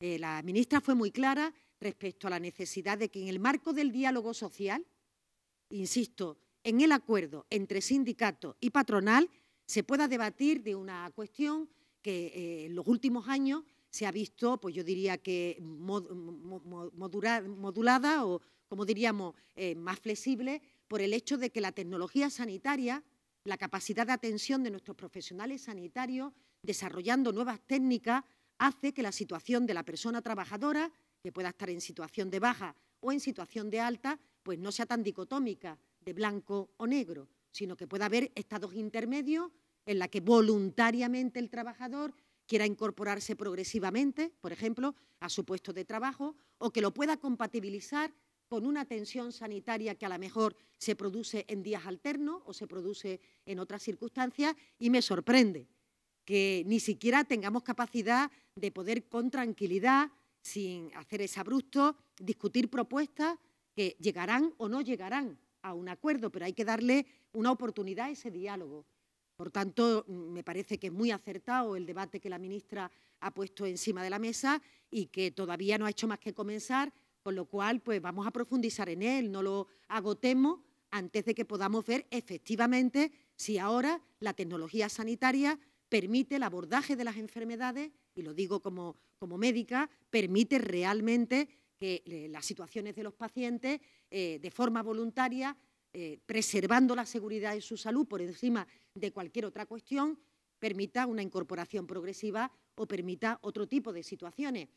Eh, la ministra fue muy clara respecto a la necesidad de que en el marco del diálogo social, insisto, en el acuerdo entre sindicato y patronal, se pueda debatir de una cuestión que eh, en los últimos años se ha visto, pues yo diría que modulada o, como diríamos, eh, más flexible por el hecho de que la tecnología sanitaria, la capacidad de atención de nuestros profesionales sanitarios, desarrollando nuevas técnicas, hace que la situación de la persona trabajadora, que pueda estar en situación de baja o en situación de alta, pues no sea tan dicotómica de blanco o negro, sino que pueda haber estados intermedios en la que voluntariamente el trabajador quiera incorporarse progresivamente, por ejemplo, a su puesto de trabajo, o que lo pueda compatibilizar con una tensión sanitaria que a lo mejor se produce en días alternos o se produce en otras circunstancias, y me sorprende que ni siquiera tengamos capacidad de poder con tranquilidad, sin hacer ese abrupto, discutir propuestas que llegarán o no llegarán a un acuerdo, pero hay que darle una oportunidad a ese diálogo. Por tanto, mm, me parece que es muy acertado el debate que la ministra ha puesto encima de la mesa y que todavía no ha hecho más que comenzar, con lo cual pues vamos a profundizar en él, no lo agotemos antes de que podamos ver efectivamente si ahora la tecnología sanitaria permite el abordaje de las enfermedades, y lo digo como, médica, permite realmente que eh, las situaciones de los pacientes, eh, de forma voluntaria, eh, preservando la seguridad de su salud por encima de cualquier otra cuestión, permita una incorporación progresiva o permita otro tipo de situaciones.